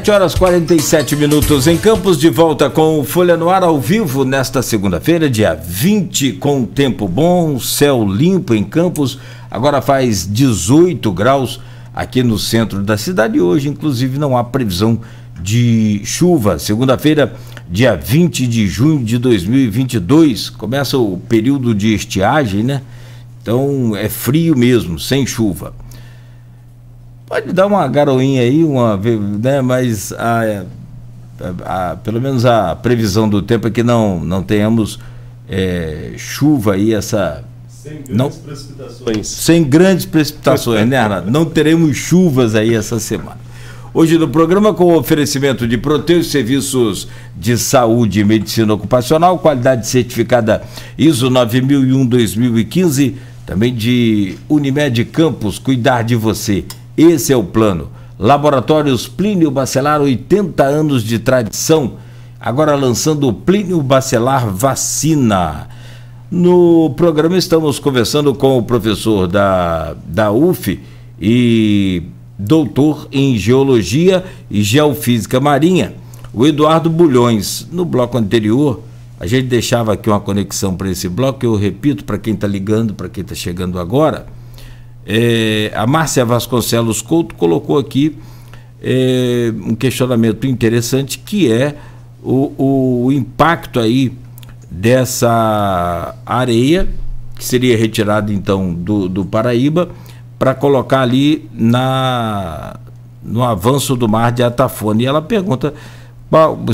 7 horas 47 minutos em Campos, de volta com o Folha no Ar ao vivo nesta segunda-feira, dia 20, com tempo bom, céu limpo em Campos. Agora faz 18 graus aqui no centro da cidade. Hoje, inclusive, não há previsão de chuva. Segunda-feira, dia 20 de junho de 2022, começa o período de estiagem, né? Então é frio mesmo, sem chuva. Pode dar uma garoinha aí, uma, né? Mas a, a, a, pelo menos a previsão do tempo é que não, não tenhamos é, chuva aí, essa. Sem grandes não, precipitações. Sem grandes precipitações, né, Arnaldo? Não teremos chuvas aí essa semana. Hoje no programa com oferecimento de Proteus Serviços de Saúde e Medicina Ocupacional, qualidade certificada ISO 9001-2015, também de Unimed Campos, cuidar de você. Esse é o plano. Laboratórios Plínio Bacelar, 80 anos de tradição, agora lançando o Plínio Bacelar Vacina. No programa estamos conversando com o professor da, da UF e doutor em Geologia e Geofísica Marinha, o Eduardo Bulhões. No bloco anterior, a gente deixava aqui uma conexão para esse bloco, eu repito para quem está ligando, para quem está chegando agora é, a Márcia Vasconcelos Couto colocou aqui é, um questionamento interessante que é o, o impacto aí dessa areia que seria retirada então do, do Paraíba para colocar ali na no avanço do mar de Atafona. E ela pergunta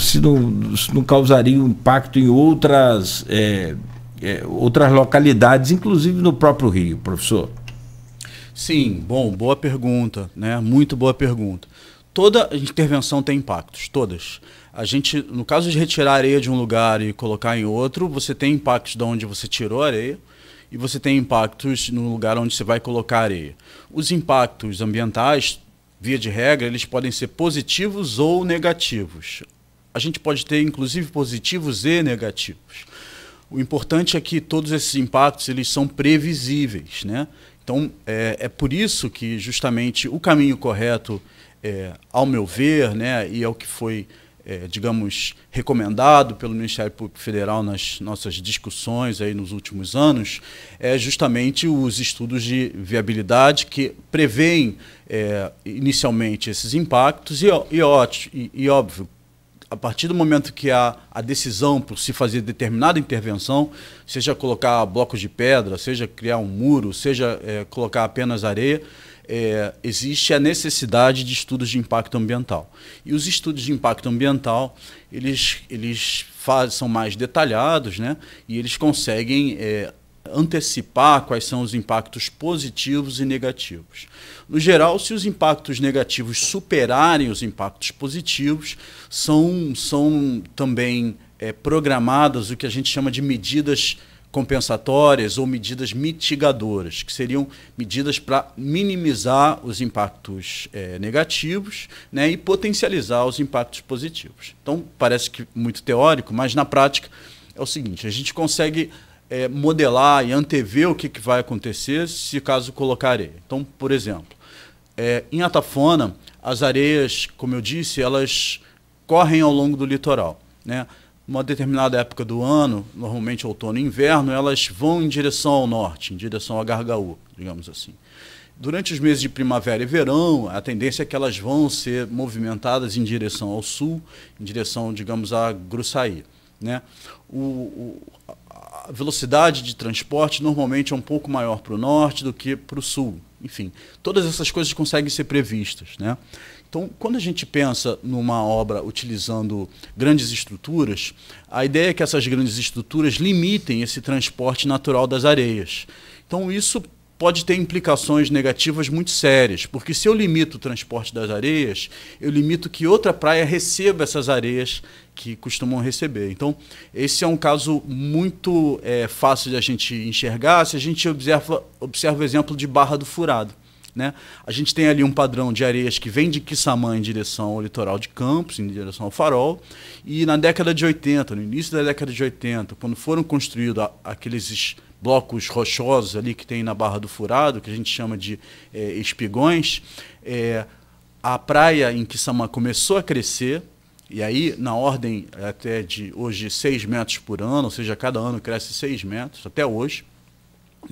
se não, se não causaria um impacto em outras, é, é, outras localidades, inclusive no próprio Rio, professor. Sim, bom, boa pergunta, né? Muito boa pergunta. Toda intervenção tem impactos, todas. A gente, no caso de retirar areia de um lugar e colocar em outro, você tem impactos de onde você tirou a areia e você tem impactos no lugar onde você vai colocar areia. Os impactos ambientais, via de regra, eles podem ser positivos ou negativos. A gente pode ter inclusive positivos e negativos. O importante é que todos esses impactos eles são previsíveis, né? Então, é, é por isso que justamente o caminho correto, é, ao meu ver, né, e é o que foi, é, digamos, recomendado pelo Ministério Público Federal nas nossas discussões aí nos últimos anos, é justamente os estudos de viabilidade que prevêem é, inicialmente esses impactos e, e, e óbvio, a partir do momento que há a decisão por se fazer determinada intervenção, seja colocar blocos de pedra, seja criar um muro, seja é, colocar apenas areia, é, existe a necessidade de estudos de impacto ambiental. E os estudos de impacto ambiental, eles, eles faz, são mais detalhados né? e eles conseguem é, antecipar quais são os impactos positivos e negativos. No geral, se os impactos negativos superarem os impactos positivos, são, são também é, programadas o que a gente chama de medidas compensatórias ou medidas mitigadoras, que seriam medidas para minimizar os impactos é, negativos né, e potencializar os impactos positivos. Então, parece que muito teórico, mas na prática é o seguinte: a gente consegue é, modelar e antever o que, que vai acontecer se caso colocar Então, por exemplo, é, em Atafona, as areias, como eu disse, elas correm ao longo do litoral. Né? Uma determinada época do ano, normalmente outono e inverno, elas vão em direção ao norte, em direção a Gargaú, digamos assim. Durante os meses de primavera e verão, a tendência é que elas vão ser movimentadas em direção ao sul, em direção, digamos, a Gruçaí. Né? O, o, a velocidade de transporte normalmente é um pouco maior para o norte do que para o sul enfim, todas essas coisas conseguem ser previstas. Né? Então, quando a gente pensa numa obra utilizando grandes estruturas, a ideia é que essas grandes estruturas limitem esse transporte natural das areias. Então, isso pode ter implicações negativas muito sérias, porque se eu limito o transporte das areias, eu limito que outra praia receba essas areias que costumam receber. Então, esse é um caso muito é, fácil de a gente enxergar se a gente observa, observa o exemplo de Barra do Furado. Né? A gente tem ali um padrão de areias que vem de Quissamã em direção ao litoral de Campos, em direção ao Farol, e na década de 80, no início da década de 80, quando foram construídos aqueles blocos rochosos ali que tem na Barra do Furado, que a gente chama de é, espigões. É, a praia em Kissamã começou a crescer, e aí, na ordem eh, até de hoje, 6 metros por ano, ou seja, cada ano cresce 6 metros, até hoje,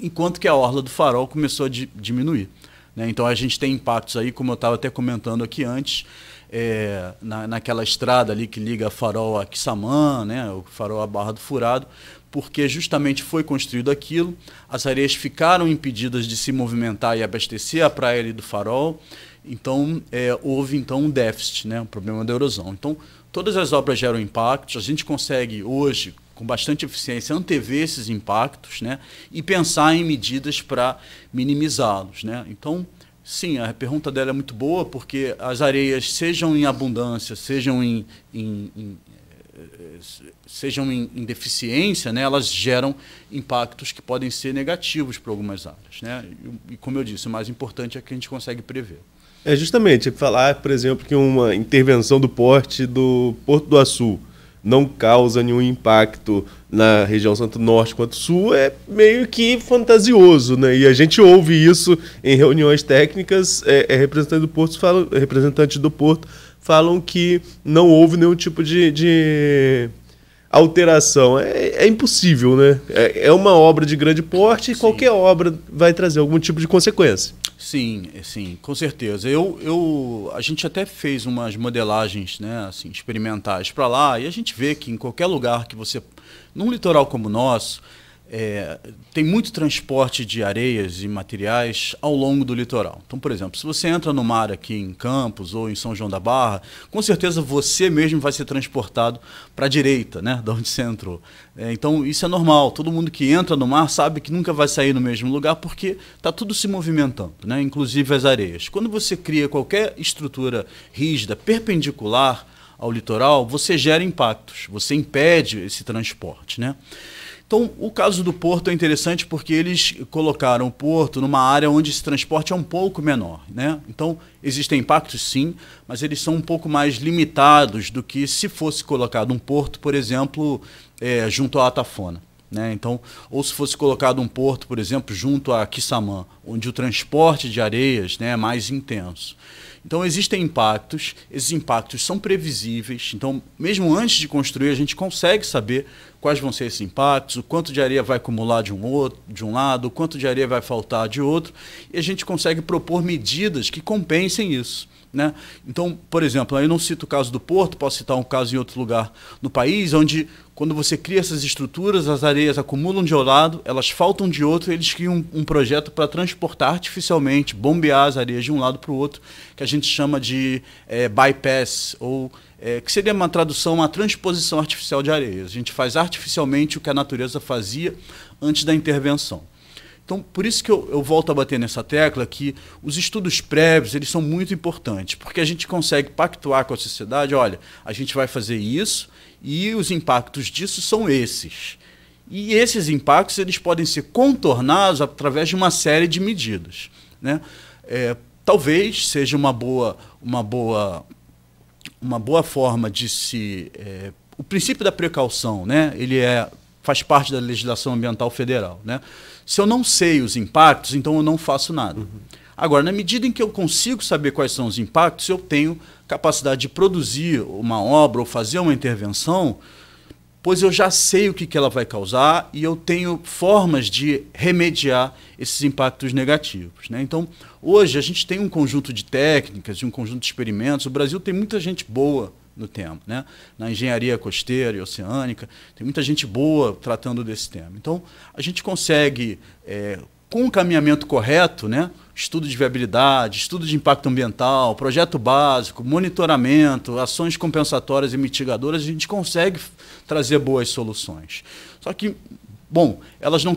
enquanto que a orla do farol começou a di diminuir. Né? Então, a gente tem impactos aí, como eu estava até comentando aqui antes, é, na, naquela estrada ali que liga farol a Quissamã, né? o farol à Barra do Furado, porque justamente foi construído aquilo, as areias ficaram impedidas de se movimentar e abastecer a praia ali do farol, então é, houve então um déficit, né, um problema da erosão. Então todas as obras geram impactos, a gente consegue hoje com bastante eficiência antever esses impactos, né, e pensar em medidas para minimizá-los, né. Então Sim, a pergunta dela é muito boa, porque as areias, sejam em abundância, sejam em, em, em, sejam em, em, deficiência, né, elas geram impactos que podem ser negativos para algumas áreas. Né? E, e, como eu disse, o mais importante é que a gente consegue prever. É justamente é falar, por exemplo, que uma intervenção do porte do Porto do Açu não causa nenhum impacto na região tanto norte quanto sul é meio que fantasioso, né? E a gente ouve isso em reuniões técnicas, é, é representante do Porto fala, representante do Porto falam que não houve nenhum tipo de, de alteração. É, é, impossível, né? É, é, uma obra de grande porte e sim. qualquer obra vai trazer algum tipo de consequência. Sim, é, sim, com certeza. Eu, eu, a gente até fez umas modelagens, né, assim, experimentais para lá e a gente vê que em qualquer lugar que você, num litoral como o nosso, é, tem muito transporte de areias e materiais ao longo do litoral. Então, por exemplo, se você entra no mar aqui em Campos ou em São João da Barra, com certeza você mesmo vai ser transportado para a direita, né, da onde você entrou. É, então, isso é normal. Todo mundo que entra no mar sabe que nunca vai sair no mesmo lugar porque está tudo se movimentando, né, inclusive as areias. Quando você cria qualquer estrutura rígida, perpendicular ao litoral, você gera impactos, você impede esse transporte, né? Então, o caso do Porto é interessante porque eles colocaram o Porto numa área onde esse transporte é um pouco menor. Né? Então, existem impactos sim, mas eles são um pouco mais limitados do que se fosse colocado um porto, por exemplo, é, junto à Atafona. Né? Então, ou se fosse colocado um porto, por exemplo, junto a Kissamã, onde o transporte de areias né, é mais intenso. Então, existem impactos, esses impactos são previsíveis. Então, mesmo antes de construir, a gente consegue saber quais vão ser esses impactos, o quanto de areia vai acumular de um, outro, de um lado, o quanto de areia vai faltar de outro, e a gente consegue propor medidas que compensem isso. Né? Então, por exemplo, eu não cito o caso do Porto, posso citar um caso em outro lugar no país, onde quando você cria essas estruturas, as areias acumulam de um lado, elas faltam de outro, eles criam um, um projeto para transportar artificialmente, bombear as areias de um lado para o outro, que a gente chama de é, bypass, ou é, que seria uma tradução, uma transposição artificial de areias. A gente faz artificialmente o que a natureza fazia antes da intervenção. Então, por isso que eu, eu, volto a bater nessa tecla que os estudos prévios eles são muito importantes, porque a gente consegue pactuar com a sociedade, olha, a gente vai fazer isso e os impactos disso são esses. E esses impactos eles podem ser contornados através de uma série de medidas. Né? É, talvez seja uma boa, uma boa, uma boa forma de se... É, o princípio da precaução, né? ele é faz parte da legislação ambiental federal. Né? Se eu não sei os impactos, então eu não faço nada. Uhum. Agora, na medida em que eu consigo saber quais são os impactos, eu tenho capacidade de produzir uma obra ou fazer uma intervenção, pois eu já sei o que, que ela vai causar e eu tenho formas de remediar esses impactos negativos. Né? Então, hoje a gente tem um conjunto de técnicas, de um conjunto de experimentos. O Brasil tem muita gente boa no tema. Né? Na engenharia costeira e oceânica, tem muita gente boa tratando desse tema. Então, a gente consegue, é, com o caminhamento correto, né? estudo de viabilidade, estudo de impacto ambiental, projeto básico, monitoramento, ações compensatórias e mitigadoras, a gente consegue trazer boas soluções. Só que, bom, elas não,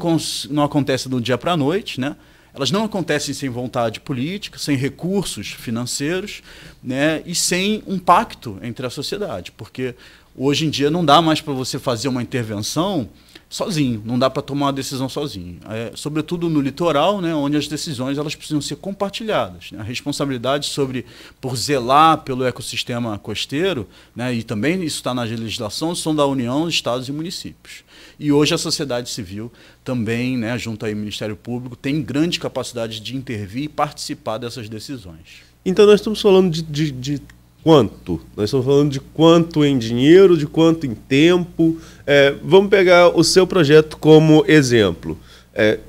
não acontecem do dia para a noite, né? elas não acontecem sem vontade política, sem recursos financeiros né, e sem um pacto entre a sociedade, porque hoje em dia não dá mais para você fazer uma intervenção sozinho, não dá para tomar uma decisão sozinho. É, sobretudo no litoral, né, onde as decisões elas precisam ser compartilhadas. Né? A responsabilidade sobre por zelar pelo ecossistema costeiro, né, e também isso está na legislação, são da União, estados e municípios. E hoje a sociedade civil também, né, junto ao Ministério Público, tem grande capacidade de intervir e participar dessas decisões. Então nós estamos falando de, de, de quanto? Nós estamos falando de quanto em dinheiro, de quanto em tempo. É, vamos pegar o seu projeto como exemplo. É,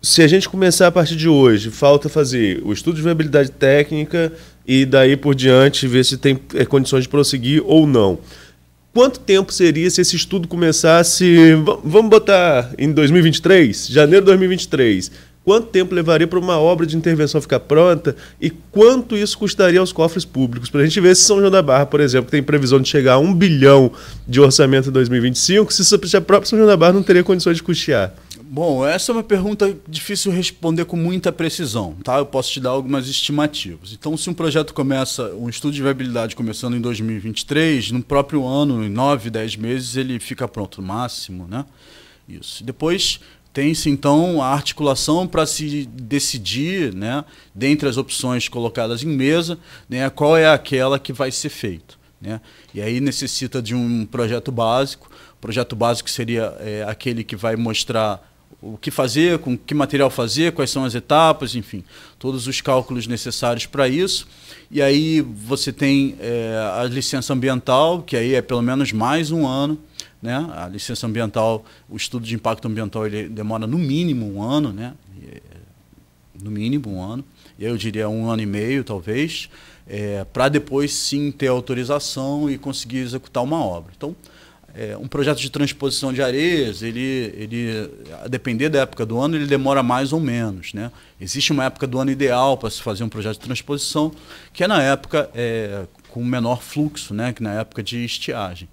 se a gente começar a partir de hoje, falta fazer o estudo de viabilidade técnica e daí por diante ver se tem é, condições de prosseguir ou não. Quanto tempo seria se esse estudo começasse, vamos botar em 2023, janeiro de 2023, quanto tempo levaria para uma obra de intervenção ficar pronta e quanto isso custaria aos cofres públicos. Para a gente ver se São João da Barra, por exemplo, tem previsão de chegar a um bilhão de orçamento em 2025, se a própria São João da Barra não teria condições de custear. Bom, essa é uma pergunta difícil responder com muita precisão, tá? Eu posso te dar algumas estimativas. Então, se um projeto começa, um estudo de viabilidade começando em 2023, no próprio ano, em 9, 10 meses, ele fica pronto, no máximo, né? Isso. Depois, tem-se, então, a articulação para se decidir, né, dentre as opções colocadas em mesa, né, qual é aquela que vai ser feita. Né? E aí necessita de um projeto básico. O projeto básico seria é, aquele que vai mostrar o que fazer, com que material fazer, quais são as etapas, enfim, todos os cálculos necessários para isso. E aí você tem é, a licença ambiental, que aí é pelo menos mais um ano né? A licença ambiental, o estudo de impacto ambiental, ele demora no mínimo um ano, né? no mínimo um ano, eu diria um ano e meio talvez, é, para depois sim ter autorização e conseguir executar uma obra. Então, é, um projeto de transposição de areias, ele, ele, a depender da época do ano, ele demora mais ou menos. Né? Existe uma época do ano ideal para se fazer um projeto de transposição, que é na época é, com menor fluxo, né? que na época de estiagem.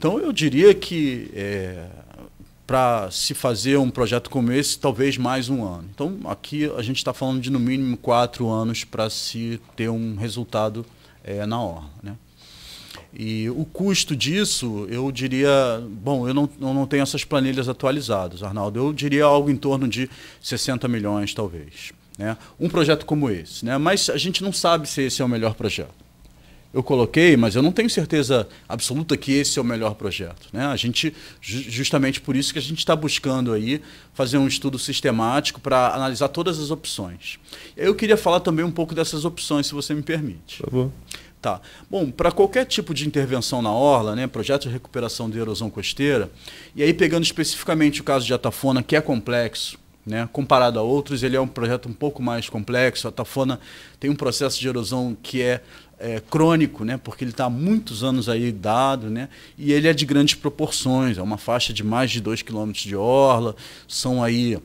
Então, eu diria que é, para se fazer um projeto como esse, talvez mais um ano. Então, aqui a gente está falando de no mínimo quatro anos para se ter um resultado é, na hora Né? E o custo disso, eu diria. Bom, eu não, eu não tenho essas planilhas atualizadas, Arnaldo. Eu diria algo em torno de 60 milhões, talvez. Né? Um projeto como esse. Né? Mas a gente não sabe se esse é o melhor projeto eu coloquei, mas eu não tenho certeza absoluta que esse é o melhor projeto. Né? A gente, justamente por isso que a gente está buscando aí fazer um estudo sistemático para analisar todas as opções. Eu queria falar também um pouco dessas opções, se você me permite. Por favor. Tá. Bom, para qualquer tipo de intervenção na orla, né, projeto de recuperação de erosão costeira, e aí pegando especificamente o caso de Atafona, que é complexo, né? Comparado a outros, ele é um projeto um pouco mais complexo. A tem um processo de erosão que é é, crônico, né? porque ele está há muitos anos aí dado, né? e ele é de grandes proporções, é uma faixa de mais de 2 km de orla, são aí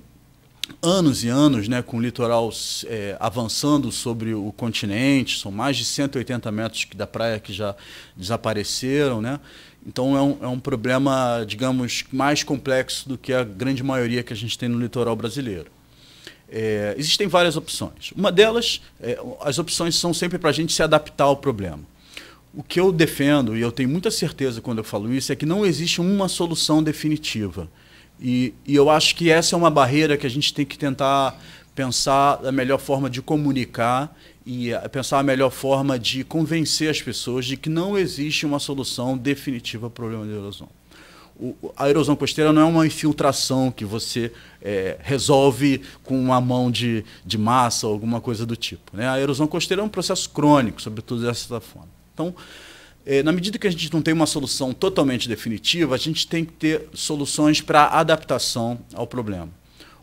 anos e anos né, com o litoral é, avançando sobre o continente, são mais de 180 metros da praia que já desapareceram, né? Então é um, é um problema, digamos, mais complexo do que a grande maioria que a gente tem no litoral brasileiro. É, existem várias opções. Uma delas, é, as opções são sempre para a gente se adaptar ao problema. O que eu defendo, e eu tenho muita certeza quando eu falo isso, é que não existe uma solução definitiva. E, e eu acho que essa é uma barreira que a gente tem que tentar pensar a melhor forma de comunicar e pensar a melhor forma de convencer as pessoas de que não existe uma solução definitiva para o problema de erosão o, a erosão costeira não é uma infiltração que você é, resolve com uma mão de, de massa ou alguma coisa do tipo. Né? A erosão costeira é um processo crônico, sobretudo dessa forma. Então, é, na medida que a gente não tem uma solução totalmente definitiva, a gente tem que ter soluções para adaptação ao problema.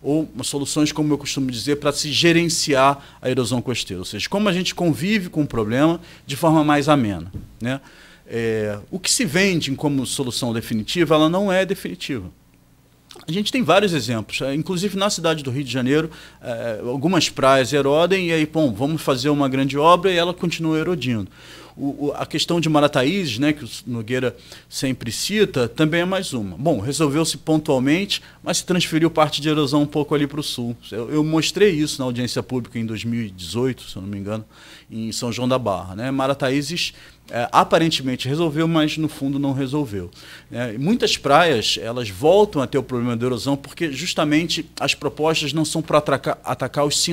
Ou soluções, como eu costumo dizer, para se gerenciar a erosão costeira. Ou seja, como a gente convive com o problema de forma mais amena. Né? É, o que se vende como solução definitiva, ela não é definitiva. A gente tem vários exemplos, é, inclusive na cidade do Rio de Janeiro, é, algumas praias erodem e aí, bom, vamos fazer uma grande obra e ela continua erodindo o, o, a questão de Marataízes, né, que o Nogueira sempre cita, também é mais uma. Bom, resolveu-se pontualmente, mas se transferiu parte de erosão um pouco ali para o sul. Eu, eu, mostrei isso na audiência pública em 2018, se eu não me engano, em São João da Barra. Né? Marataízes é, aparentemente resolveu, mas no fundo não resolveu. É, muitas praias elas voltam a ter o problema da erosão porque justamente as propostas não são para atacar, atacar os,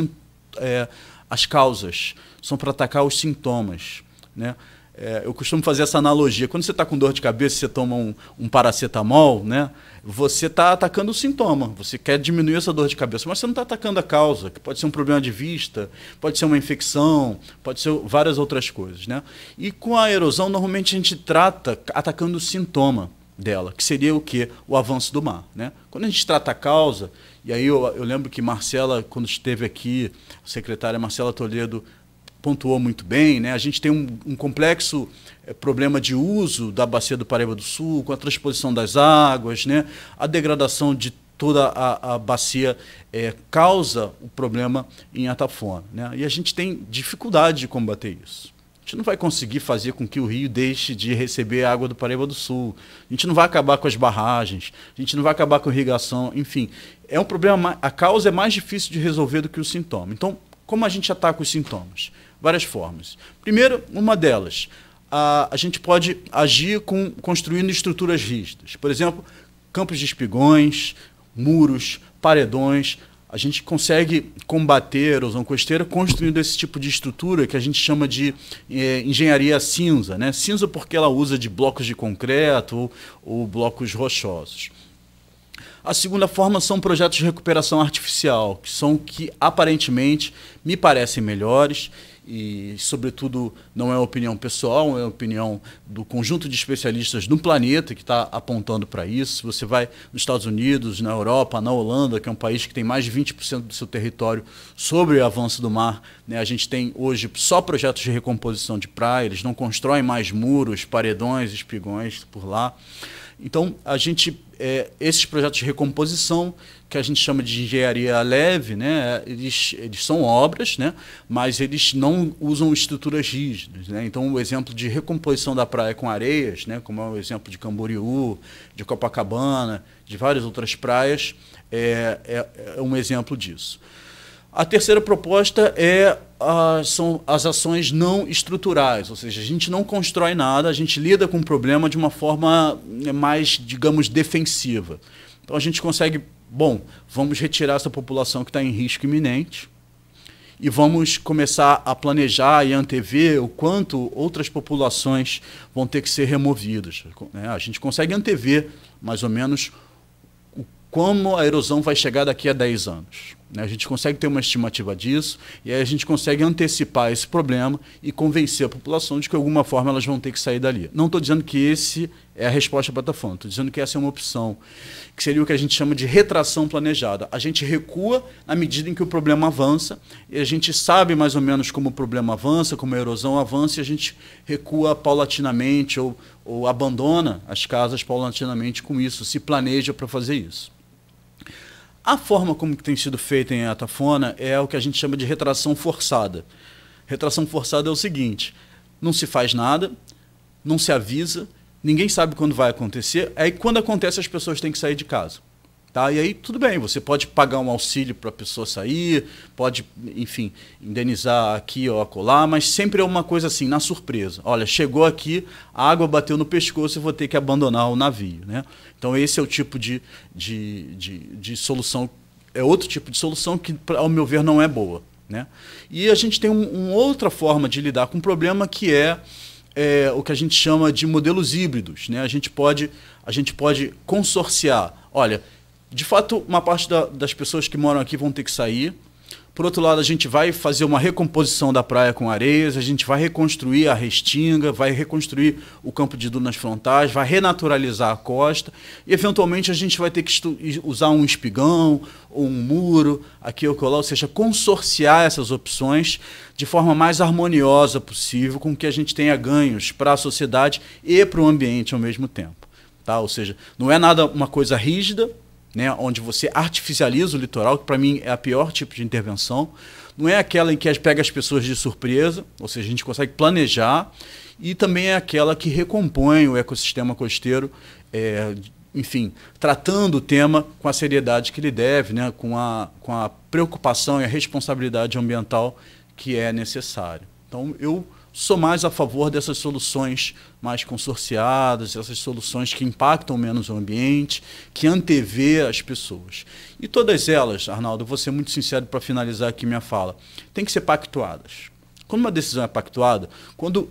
é, as causas, são para atacar os sintomas. Né? É, eu costumo fazer essa analogia. Quando você está com dor de cabeça e você toma um, um paracetamol, né? você está atacando o sintoma. Você quer diminuir essa dor de cabeça, mas você não está atacando a causa, que pode ser um problema de vista, pode ser uma infecção, pode ser várias outras coisas. Né? E com a erosão, normalmente a gente trata atacando o sintoma dela, que seria o que O avanço do mar. Né? Quando a gente trata a causa, e aí eu, eu lembro que Marcela, quando esteve aqui, a secretária Marcela Toledo pontuou muito bem, né? a gente tem um, um complexo é, problema de uso da bacia do Paraíba do Sul, com a transposição das águas, né? a degradação de toda a, a bacia é, causa o problema em Atafona. Né? E a gente tem dificuldade de combater isso. A gente não vai conseguir fazer com que o rio deixe de receber água do Paraíba do Sul. A gente não vai acabar com as barragens, a gente não vai acabar com irrigação, enfim. É um problema, a causa é mais difícil de resolver do que o sintoma. Então, como a gente ataca tá os sintomas? várias formas. Primeiro, uma delas, a, a gente pode agir com, construindo estruturas rígidas. Por exemplo, campos de espigões, muros, paredões. A gente consegue combater a erosão costeira construindo esse tipo de estrutura que a gente chama de é, engenharia cinza. Né? Cinza porque ela usa de blocos de concreto ou, ou blocos rochosos. A segunda forma são projetos de recuperação artificial, que são que aparentemente me parecem melhores e, sobretudo, não é opinião pessoal, é opinião do conjunto de especialistas do planeta que está apontando para isso. Você vai nos Estados Unidos, na Europa, na Holanda, que é um país que tem mais de 20% do seu território sobre o avanço do mar. Né? A gente tem hoje só projetos de recomposição de praia, eles não constroem mais muros, paredões, espigões por lá. Então, a gente, é, esses projetos de recomposição, que a gente chama de engenharia leve, né, eles, eles são obras, né, mas eles não usam estruturas rígidas. Né? Então, o exemplo de recomposição da praia com areias, né, como é o exemplo de Camboriú, de Copacabana, de várias outras praias, é, é, é um exemplo disso. A terceira proposta é são as ações não estruturais, ou seja, a gente não constrói nada, a gente lida com o problema de uma forma né, mais, digamos, defensiva. Então a gente consegue, bom, vamos retirar essa população que está em risco iminente e vamos começar a planejar e antever o quanto outras populações vão ter que ser removidas. Né? A gente consegue antever mais ou menos como a erosão vai chegar daqui a 10 anos. Né? A gente consegue ter uma estimativa disso e aí a gente consegue antecipar esse problema e convencer a população de que, de alguma forma, elas vão ter que sair dali. Não estou dizendo que esse é a resposta para plataforma, estou dizendo que essa é uma opção, que seria o que a gente chama de retração planejada. A gente recua na medida em que o problema avança e a gente sabe mais ou menos como o problema avança, como a erosão avança e a gente recua paulatinamente ou, ou abandona as casas paulatinamente com isso, se planeja para fazer isso. A forma como tem sido feita em Atafona é o que a gente chama de retração forçada. Retração forçada é o seguinte: não se faz nada, não se avisa, ninguém sabe quando vai acontecer, aí quando acontece as pessoas têm que sair de casa. Tá? E aí, tudo bem, você pode pagar um auxílio para a pessoa sair, pode, enfim, indenizar aqui ou acolá, mas sempre é uma coisa assim, na surpresa. Olha, chegou aqui, a água bateu no pescoço e vou ter que abandonar o navio. Né? Então, esse é o tipo de, de, de, de solução, é outro tipo de solução que, ao meu ver, não é boa. Né? E a gente tem um, uma outra forma de lidar com o problema que é, é o que a gente chama de modelos híbridos. Né? A, gente pode, a gente pode consorciar. Olha, de fato, uma parte da, das pessoas que moram aqui vão ter que sair. Por outro lado, a gente vai fazer uma recomposição da praia com areias, a gente vai reconstruir a restinga, vai reconstruir o campo de dunas frontais, vai renaturalizar a costa e, eventualmente, a gente vai ter que usar um espigão ou um muro aqui ou colar, ou seja, consorciar essas opções de forma mais harmoniosa possível, com que a gente tenha ganhos para a sociedade e para o ambiente ao mesmo tempo. Tá? Ou seja, não é nada uma coisa rígida, né, onde você artificializa o litoral, que para mim é a pior tipo de intervenção. Não é aquela em que pega as pessoas de surpresa, ou seja, a gente consegue planejar, e também é aquela que recompõe o ecossistema costeiro, é, enfim, tratando o tema com a seriedade que ele deve, né, com, a, com a preocupação e a responsabilidade ambiental que é necessário. Então, eu sou mais a favor dessas soluções mais consorciadas, essas soluções que impactam menos o ambiente, que antevê as pessoas. E todas elas, Arnaldo, vou ser muito sincero para finalizar aqui minha fala, têm que ser pactuadas. Quando uma decisão é pactuada, quando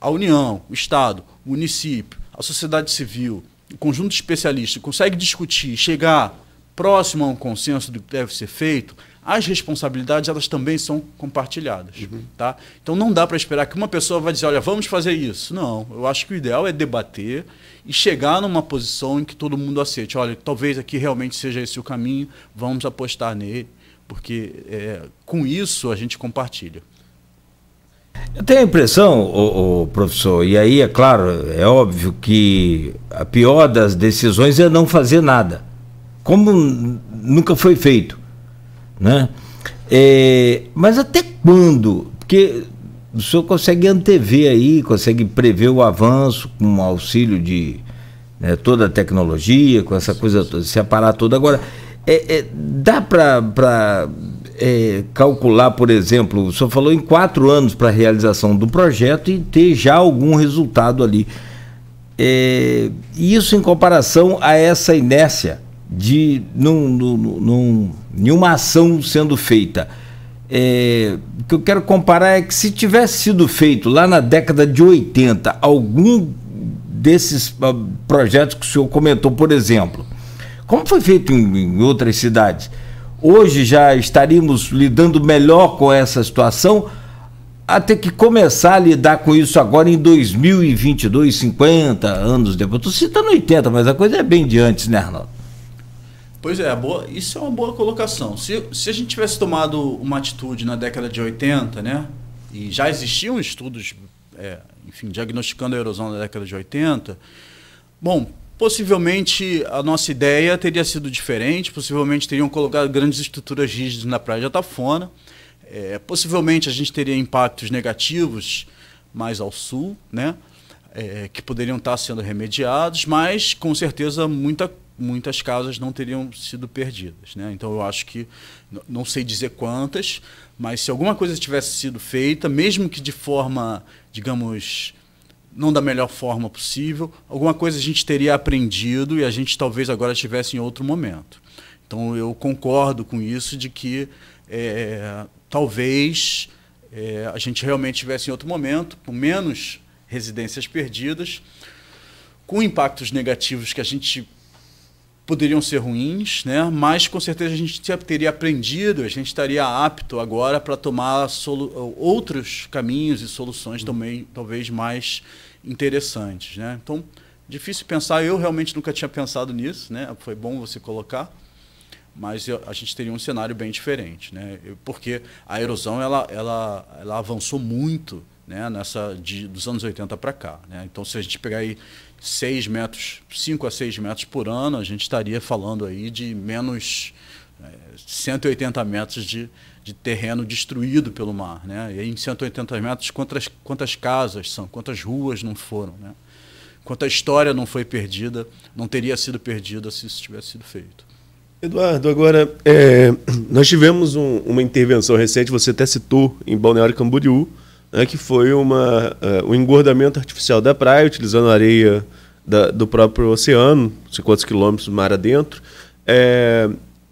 a União, o Estado, o município, a sociedade civil, o conjunto de especialistas consegue discutir, chegar próximo a um consenso do que deve ser feito, as responsabilidades elas também são compartilhadas. Uhum. Tá? Então não dá para esperar que uma pessoa vai dizer, olha, vamos fazer isso. Não, eu acho que o ideal é debater e chegar numa posição em que todo mundo aceite. Olha, talvez aqui realmente seja esse o caminho, vamos apostar nele, porque é, com isso a gente compartilha. Eu tenho a impressão, ô, ô, professor, e aí é claro, é óbvio que a pior das decisões é não fazer nada, como nunca foi feito. Né? É, mas até quando? Porque o senhor consegue antever aí, consegue prever o avanço com o auxílio de né, toda a tecnologia, com essa coisa toda, se aparar todo. Agora, é, é, dá para é, calcular, por exemplo, o senhor falou em quatro anos para a realização do projeto e ter já algum resultado ali. É, isso em comparação a essa inércia de num, num, num, nenhuma ação sendo feita. É, o que eu quero comparar é que se tivesse sido feito lá na década de 80 algum desses ah, projetos que o senhor comentou, por exemplo, como foi feito em, em outras cidades, hoje já estaríamos lidando melhor com essa situação até que começar a lidar com isso agora em 2022, 50 anos depois. Estou citando 80, mas a coisa é bem de antes, né, Arnaldo? Pois é, boa, isso é uma boa colocação. Se, se a gente tivesse tomado uma atitude na década de 80, né? E já existiam estudos, é, enfim, diagnosticando a erosão na década de 80, bom, possivelmente a nossa ideia teria sido diferente, possivelmente teriam colocado grandes estruturas rígidas na praia de Atafona. É, possivelmente a gente teria impactos negativos mais ao sul, né? é, que poderiam estar sendo remediados, mas com certeza muita, muitas casas não teriam sido perdidas. Né? Então eu acho que, não sei dizer quantas, mas se alguma coisa tivesse sido feita, mesmo que de forma, digamos, não da melhor forma possível, alguma coisa a gente teria aprendido e a gente talvez agora estivesse em outro momento. Então eu concordo com isso de que é, talvez é, a gente realmente estivesse em outro momento, com menos residências perdidas, com impactos negativos que a gente poderiam ser ruins, né? mas com certeza a gente teria aprendido, a gente estaria apto agora para tomar outros caminhos e soluções também, talvez mais interessantes. Né? Então, difícil pensar, eu realmente nunca tinha pensado nisso, né? foi bom você colocar, mas a gente teria um cenário bem diferente, né? porque a erosão ela, ela, ela avançou muito né, nessa de, dos anos 80 para cá. Né? Então, se a gente pegar aí 6 metros, 5 a 6 metros por ano, a gente estaria falando aí de menos é, 180 metros de, de terreno destruído pelo mar. Né? E aí, em 180 metros, quantas, quantas casas são, quantas ruas não foram, né? quanta história não foi perdida, não teria sido perdida se isso tivesse sido feito. Eduardo, agora, é, nós tivemos um, uma intervenção recente, você até citou, em Balneário Camboriú, né, que foi uma, uh, eh, um engordamento artificial da praia, utilizando areia da, do próprio oceano, 50 quilômetros mar adentro. É,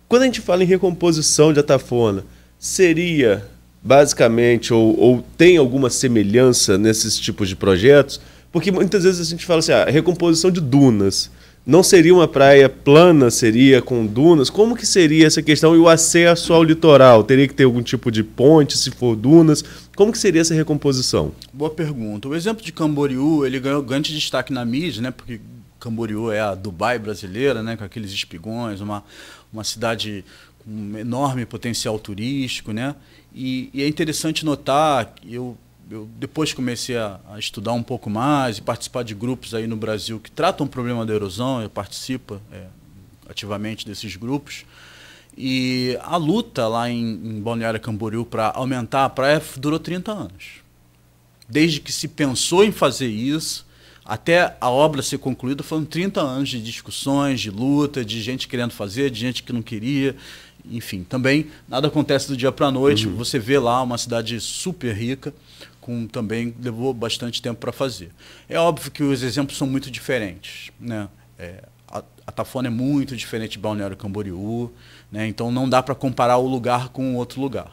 quando a gente fala em recomposição de atafona, seria basicamente, ou, ou, tem alguma semelhança nesses tipos de projetos? Porque muitas vezes a gente fala assim, ah, recomposição de dunas não seria uma praia plana, seria com dunas? Como que seria essa questão e o acesso ao litoral? Teria que ter algum tipo de ponte, se for dunas? Como que seria essa recomposição? Boa pergunta. O exemplo de Camboriú, ele ganhou grande destaque na mídia, né? Porque Camboriú é a Dubai brasileira, né? Com aqueles espigões, uma, uma cidade com um enorme potencial turístico, né? E, e é interessante notar, eu eu depois comecei a, a, estudar um pouco mais e participar de grupos aí no Brasil que tratam o problema da erosão, eu participo é, ativamente desses grupos. E a luta lá em, em Balneário Camboriú para aumentar a praia durou 30 anos. Desde que se pensou em fazer isso, até a obra ser concluída, foram 30 anos de discussões, de luta, de gente querendo fazer, de gente que não queria enfim, também nada acontece do dia para a noite. Uhum. Você vê lá uma cidade super rica, com também levou bastante tempo para fazer. É óbvio que os exemplos são muito diferentes, né? É, a, a Tafona é muito diferente de Balneário Camboriú, né? Então não dá para comparar o lugar com outro lugar.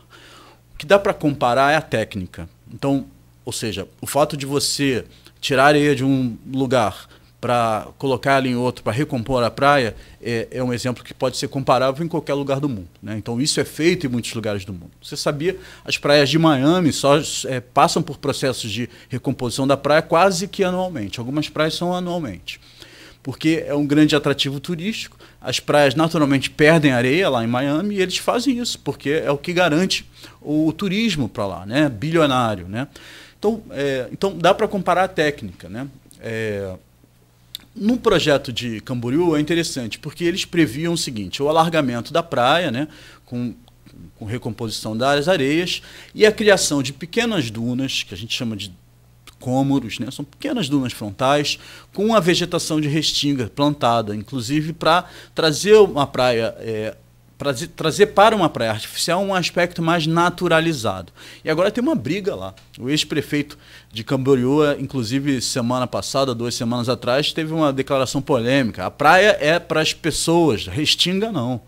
O que dá para comparar é a técnica. Então, ou seja, o fato de você tirar areia de um lugar para colocar ela em outro, para recompor a praia, é, é, um exemplo que pode ser comparável em qualquer lugar do mundo. Né? Então, isso é feito em muitos lugares do mundo. Você sabia, as praias de Miami só é, passam por processos de recomposição da praia quase que anualmente. Algumas praias são anualmente. Porque é um grande atrativo turístico, as praias naturalmente perdem areia lá em Miami e eles fazem isso, porque é o que garante o, turismo para lá, né? bilionário. Né? Então, é, então, dá para comparar a técnica. Né? É, no projeto de Camboriú é interessante, porque eles previam o seguinte: o alargamento da praia, né, com, com recomposição das areias, e a criação de pequenas dunas, que a gente chama de cômoros, né, são pequenas dunas frontais, com a vegetação de restinga plantada, inclusive para trazer uma praia é, trazer, trazer para uma praia artificial um aspecto mais naturalizado. E agora tem uma briga lá. O ex-prefeito de Camboriú, inclusive semana passada, duas semanas atrás, teve uma declaração polêmica. A praia é para as pessoas, restinga não.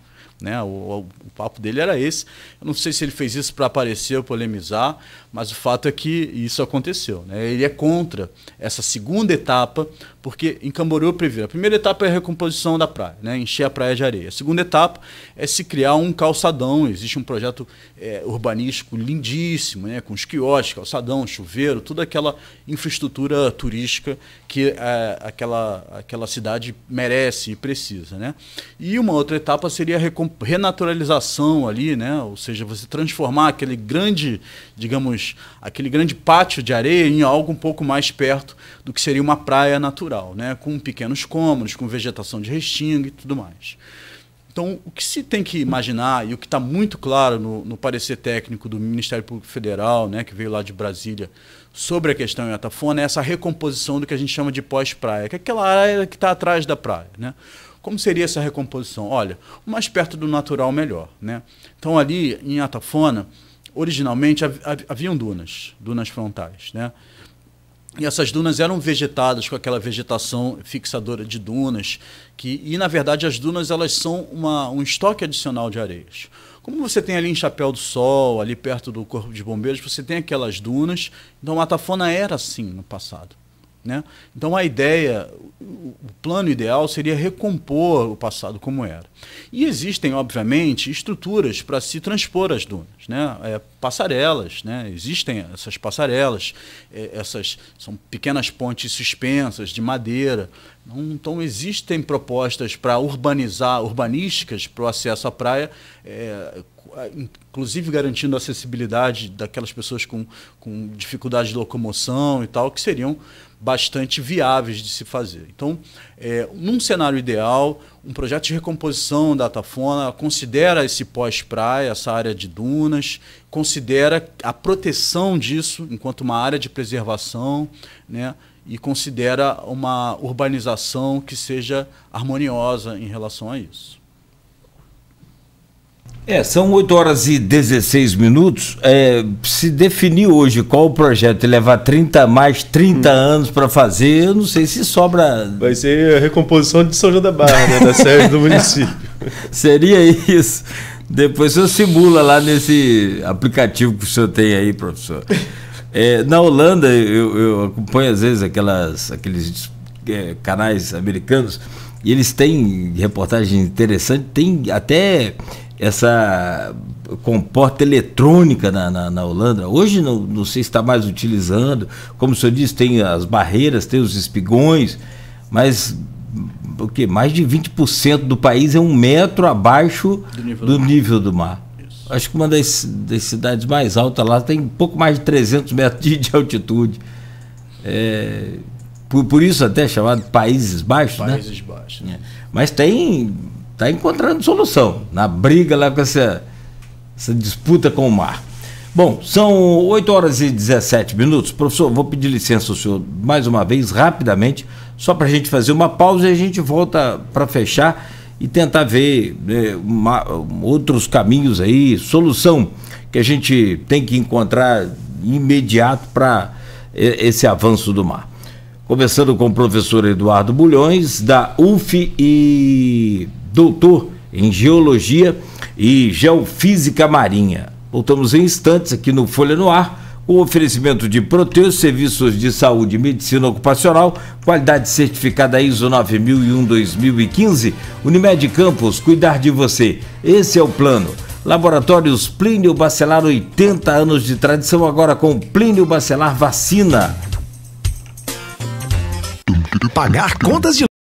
Né? O, o, o, papo dele era esse. Eu não sei se ele fez isso para aparecer ou polemizar, mas o fato é que isso aconteceu. Né? Ele é contra essa segunda etapa porque em Camboriú, a primeira etapa é a recomposição da praia, né? encher a praia de areia. A segunda etapa é se criar um calçadão. Existe um projeto é, urbanístico lindíssimo, né? com os quiosques, calçadão, chuveiro, toda aquela infraestrutura turística que é, aquela, aquela cidade merece e precisa. Né? E uma outra etapa seria a renaturalização ali, né? ou seja, você transformar aquele grande, digamos, aquele grande pátio de areia em algo um pouco mais perto do que seria uma praia natural né? com pequenos cômodos, com vegetação de restinga e tudo mais. Então, o que se tem que imaginar, e o que está muito claro no, no, parecer técnico do Ministério Público Federal, né, que veio lá de Brasília, sobre a questão em Atafona, é essa recomposição do que a gente chama de pós-praia, que é aquela área que está atrás da praia. Né? Como seria essa recomposição? Olha, o mais perto do natural, melhor. Né? Então, ali em Atafona, originalmente haviam dunas, dunas frontais. Né? E essas dunas eram vegetadas com aquela vegetação fixadora de dunas, que, e na verdade as dunas elas são uma, um estoque adicional de areias. Como você tem ali em Chapéu do Sol, ali perto do Corpo de Bombeiros, você tem aquelas dunas. Então a Matafona era assim no passado. Né? Então a ideia, o plano ideal seria recompor o passado como era. E existem, obviamente, estruturas para se transpor as dunas, né? É, passarelas, né? existem essas passarelas, é, essas são pequenas pontes suspensas de madeira. Então existem propostas para urbanizar, urbanísticas para o acesso à praia, é, inclusive garantindo a acessibilidade daquelas pessoas com, com dificuldade de locomoção e tal, que seriam bastante viáveis de se fazer. Então, é, num cenário ideal, um projeto de recomposição da Atafona considera esse pós-praia, essa área de dunas, considera a proteção disso enquanto uma área de preservação, né? e considera uma urbanização que seja harmoniosa em relação a isso. É, são 8 horas e 16 minutos. É, se definir hoje qual o projeto e levar 30 mais 30 hum. anos para fazer, eu não sei se sobra. Vai ser a recomposição de São João da Barra, né, da sede do município. Seria isso. Depois o senhor simula lá nesse aplicativo que o senhor tem aí, professor. É, na Holanda, eu, eu, acompanho às vezes aquelas, aqueles é, canais americanos e eles têm reportagens interessantes, tem até essa comporta eletrônica na, na, na Holanda. Hoje não, não se está mais utilizando. Como o senhor disse, tem as barreiras, tem os espigões, mas o que? mais de 20% do país é um metro abaixo do nível do, do, nível do mar. Acho que uma das, das cidades mais altas lá tem um pouco mais de 300 metros de, de altitude. É, por, por, isso até é chamado Países Baixos, né? Países né? Baixos. É. Mas tem está encontrando solução na briga lá com essa, essa disputa com o mar. Bom, são 8 horas e 17 minutos. Professor, vou pedir licença ao senhor mais uma vez, rapidamente, só para a gente fazer uma pausa e a gente volta para fechar e tentar ver né, uma, outros caminhos aí, solução que a gente tem que encontrar imediato para é, esse avanço do mar. Começando com o professor Eduardo Bulhões, da UF e doutor em Geologia e Geofísica Marinha. Voltamos em instantes aqui no Folha no Ar, o oferecimento de Proteus, serviços de saúde e medicina ocupacional, qualidade certificada ISO 9001-2015, Unimed Campos, cuidar de você. Esse é o plano. Laboratórios Plínio Bacelar, 80 anos de tradição, agora com Plínio Bacelar Vacina. Pagar contas de